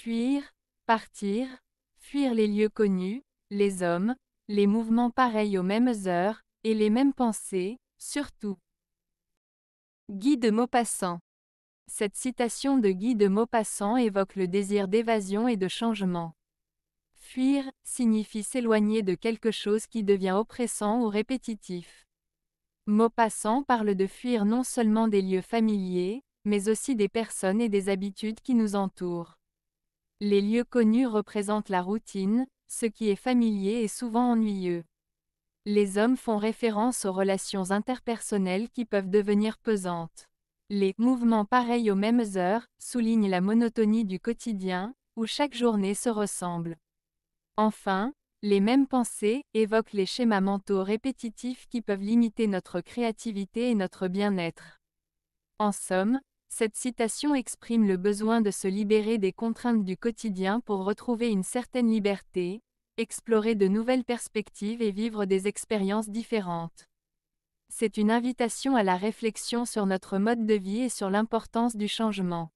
Fuir, partir, fuir les lieux connus, les hommes, les mouvements pareils aux mêmes heures, et les mêmes pensées, surtout. Guy de Maupassant Cette citation de Guy de Maupassant évoque le désir d'évasion et de changement. Fuir signifie s'éloigner de quelque chose qui devient oppressant ou répétitif. Maupassant parle de fuir non seulement des lieux familiers, mais aussi des personnes et des habitudes qui nous entourent. Les lieux connus représentent la routine, ce qui est familier et souvent ennuyeux. Les hommes font référence aux relations interpersonnelles qui peuvent devenir pesantes. Les mouvements pareils aux mêmes heures soulignent la monotonie du quotidien, où chaque journée se ressemble. Enfin, les mêmes pensées évoquent les schémas mentaux répétitifs qui peuvent limiter notre créativité et notre bien-être. En somme, cette citation exprime le besoin de se libérer des contraintes du quotidien pour retrouver une certaine liberté, explorer de nouvelles perspectives et vivre des expériences différentes. C'est une invitation à la réflexion sur notre mode de vie et sur l'importance du changement.